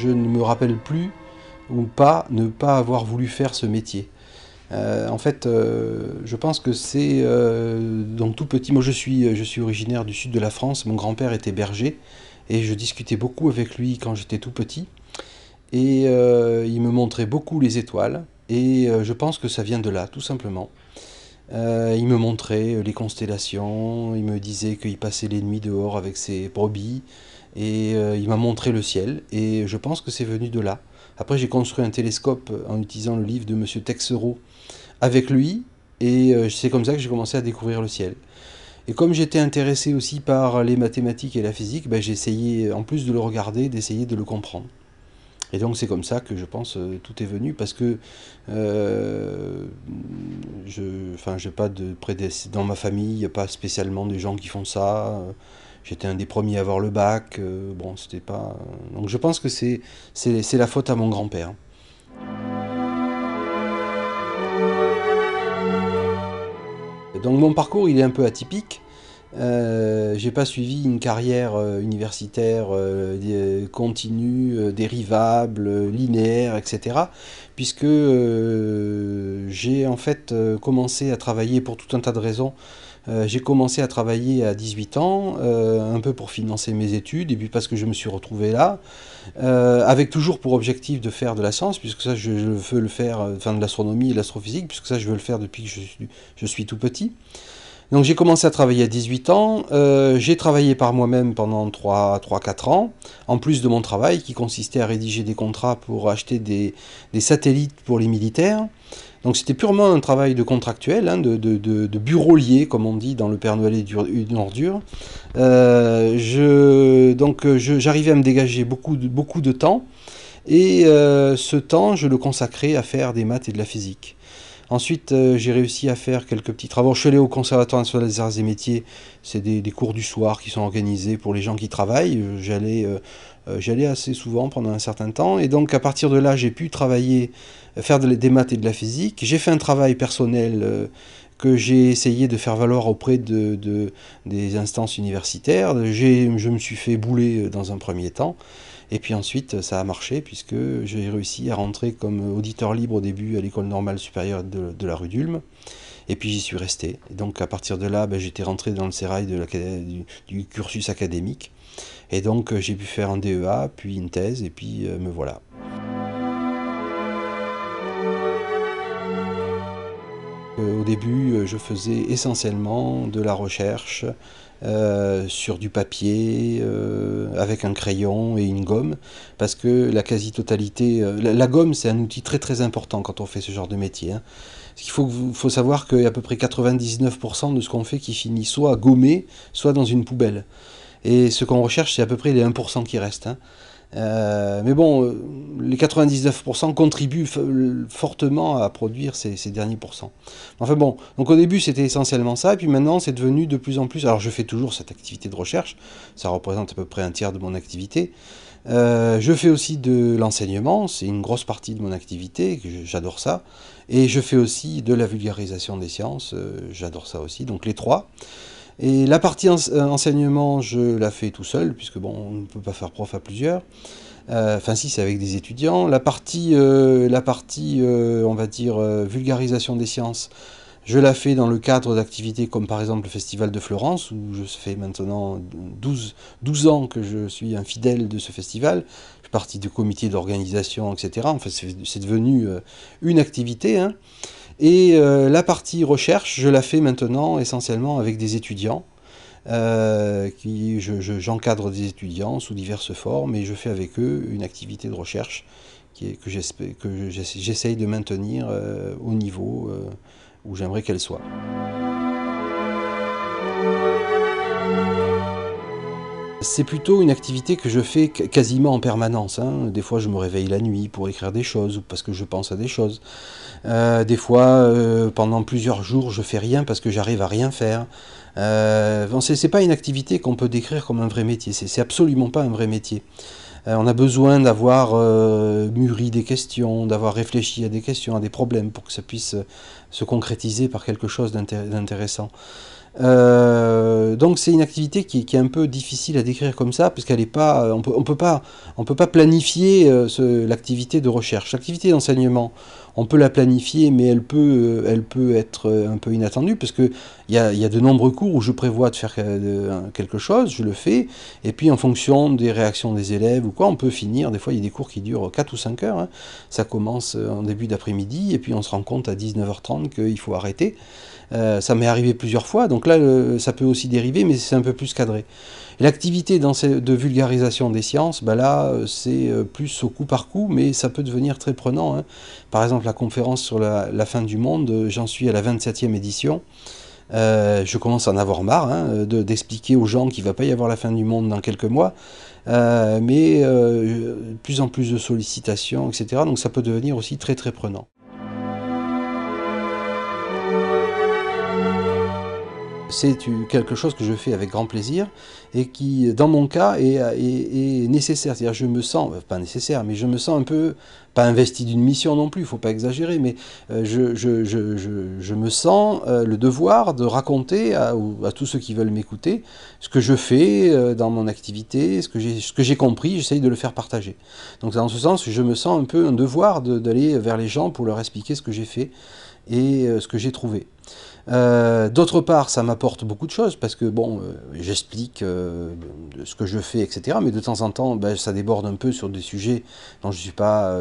je ne me rappelle plus ou pas ne pas avoir voulu faire ce métier. Euh, en fait, euh, je pense que c'est euh, donc tout petit. Moi, je suis, je suis originaire du sud de la France. Mon grand-père était berger et je discutais beaucoup avec lui quand j'étais tout petit. Et il me montrait beaucoup les étoiles. Et je pense que ça vient de là, tout simplement. il me montrait les constellations. Il me disait qu'il passait les nuits dehors avec ses brebis et euh, il m'a montré le ciel, et je pense que c'est venu de là. Après, j'ai construit un télescope euh, en utilisant le livre de M. Texero avec lui, et euh, c'est comme ça que j'ai commencé à découvrir le ciel. Et comme j'étais intéressé aussi par les mathématiques et la physique, ben, j'ai essayé, en plus de le regarder, d'essayer de le comprendre. Et donc c'est comme ça que je pense tout est venu parce que je, enfin, j'ai pas de prédécesseurs dans ma famille, il n'y a pas spécialement des gens qui font ça j'étais un des premiers à avoir le bac. Euh, bon, c'était pas. Donc je pense que c'est, c'est la faute à mon grand-père. Donc mon parcours, il est un peu atypique. Euh, j'ai pas suivi une carrière euh, universitaire euh, continue, dérivable, linéaire, etc. Puisque j'ai en fait commencé à travailler pour tout un tas de raisons. j'ai commencé à travailler à 18 ans, un peu pour financer mes études, et puis parce que je me suis retrouvé là, avec toujours pour objectif de faire de la science, puisque ça je, veux le faire, enfin de l'astronomie et l'astrophysique, puisque ça je veux le faire depuis que je suis tout petit. Donc j'ai commencé à travailler à 18 ans, euh, j'ai travaillé par moi-même pendant 3-4 ans, en plus de mon travail qui consistait à rédiger des contrats pour acheter des, satellites pour les militaires. Donc c'était purement un travail de contractuel, hein, de, bureaulier, comme on dit dans le Père Noël et une ordure. Euh, donc j'arrivais à me dégager beaucoup de, beaucoup de temps, et euh, ce temps, je le consacrais à faire des maths et de la physique. Ensuite, euh, j'ai réussi à faire quelques petits travaux. Je suis allé au Conservatoire national des arts et métiers. C'est des, cours du soir qui sont organisés pour les gens qui travaillent. Euh, euh, j'allais, assez souvent pendant un certain temps. Et donc, à partir de là, j'ai pu travailler, faire des maths et de la physique. J'ai fait un travail personnel que j'ai essayé de faire valoir auprès des instances universitaires. je me suis fait bouler dans un premier temps. Et puis ensuite, ça a marché puisque j'ai réussi à rentrer comme auditeur libre au début à l'école normale supérieure de, la rue d'Ulm. Et puis j'y suis resté. Et donc à partir de là, ben, j'étais rentré dans le sérail de du, du, cursus académique. Et donc euh, j'ai pu faire un DEA, puis une thèse, et puis euh, me voilà. Euh, au début, euh, je faisais essentiellement de la recherche euh, sur du papier, avec un crayon et une gomme, parce que la quasi-totalité, la, gomme c'est un outil très très important quand on fait ce genre de métier. Hein. faut savoir qu'il y a à peu près 99% de ce qu'on fait qui finit soit gommé, soit dans une poubelle. Et ce qu'on recherche, c'est à peu près les 1% qui restent. Hein. Euh, mais bon, euh, les 99% contribuent fortement à produire ces, derniers pourcents. Enfin bon, donc au début c'était essentiellement ça, et puis maintenant c'est devenu de plus en plus. Alors je fais toujours cette activité de recherche, ça représente à peu près un tiers de mon activité. Euh, je fais aussi de l'enseignement, c'est une grosse partie de mon activité, j'adore ça. Et je fais aussi de la vulgarisation des sciences, j'adore ça aussi, donc les trois. Et la partie euh, enseignement, je la fais tout seul, puisque bon, on ne peut pas faire prof à plusieurs. Euh, enfin, si, c'est avec des étudiants. La partie, euh, la partie on va dire, vulgarisation des sciences, je la fais dans le cadre d'activités comme par exemple le Festival de Florence, où je fais maintenant 12, 12 ans que je suis un fidèle de ce festival. Je suis parti du comité d'organisation, etc. Enfin, c'est devenu une activité. Hein. Et euh, la partie recherche, je la fais maintenant essentiellement avec des étudiants. Euh, qui, j'encadre des étudiants sous diverses formes et je fais avec eux une activité de recherche que j'essaye de maintenir euh, au niveau où j'aimerais qu'elle soit. C'est plutôt une activité que je fais quasiment en permanence. Hein. Des fois, je me réveille la nuit pour écrire des choses ou parce que je pense à des choses. Euh, des fois, euh, pendant plusieurs jours, je fais rien parce que j'arrive à rien faire. Euh, c'est pas une activité qu'on peut décrire comme un vrai métier. C'est absolument pas un vrai métier. on a besoin d'avoir mûri des questions, d'avoir réfléchi à des questions, à des problèmes pour que ça puisse se concrétiser par quelque chose d'intéressant. Euh, donc c'est une activité qui, est un peu difficile à décrire comme ça, puisqu'elle n'est pas, euh, on peut, peut pas, on peut pas planifier euh, l'activité de recherche. L'activité d'enseignement, on peut la planifier, mais elle peut, elle peut être un peu inattendue, parce que il y a, de nombreux cours où je prévois de faire quelque chose, je le fais, et puis en fonction des réactions des élèves ou quoi, on peut finir. Des fois, il y a des cours qui durent 4 ou 5 heures. Hein. Ça commence en début d'après-midi, et puis on se rend compte à 19h30 qu'il faut arrêter. Euh, ça m'est arrivé plusieurs fois, donc là, ça peut aussi dériver, mais c'est un peu plus cadré. L'activité de vulgarisation des sciences, bah là, euh, c'est euh, plus au coup par coup, mais ça peut devenir très prenant. Hein. Par exemple, la conférence sur la, fin du monde, j'en suis à la 27e édition. je commence à en avoir marre hein, d'expliquer aux gens qu'il ne va pas y avoir la fin du monde dans quelques mois, mais plus en plus de sollicitations, etc. Donc ça peut devenir aussi très très prenant. c'est quelque chose que je fais avec grand plaisir et qui, dans mon cas, est, nécessaire. C'est-à-dire, je me sens, euh, pas nécessaire, mais je me sens un peu, pas investi d'une mission non plus, il ne faut pas exagérer, mais euh, je, me sens euh, le devoir de raconter à, tous ceux qui veulent m'écouter ce que je fais dans mon activité, ce que j'ai compris, j'essaye de le faire partager. Donc, dans ce sens, je me sens un peu un devoir d'aller vers les gens pour leur expliquer ce que j'ai fait et ce que j'ai trouvé. Euh, d'autre part, ça m'apporte beaucoup de choses parce que bon, euh, j'explique euh, ce que je fais, etc. Mais de temps en temps, ben, ça déborde un peu sur des sujets dont je ne suis pas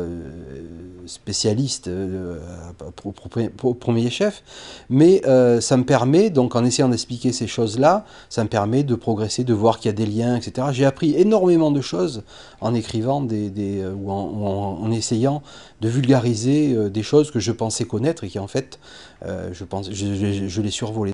spécialiste au premier chef. Mais ça me permet, donc en essayant d'expliquer ces choses-là, ça me permet de progresser, de voir qu'il y a des liens, etc. J'ai appris énormément de choses en écrivant des, ou, en, essayant de vulgariser des choses que je pensais connaître et qui en fait, je pense, je l'ai survolé.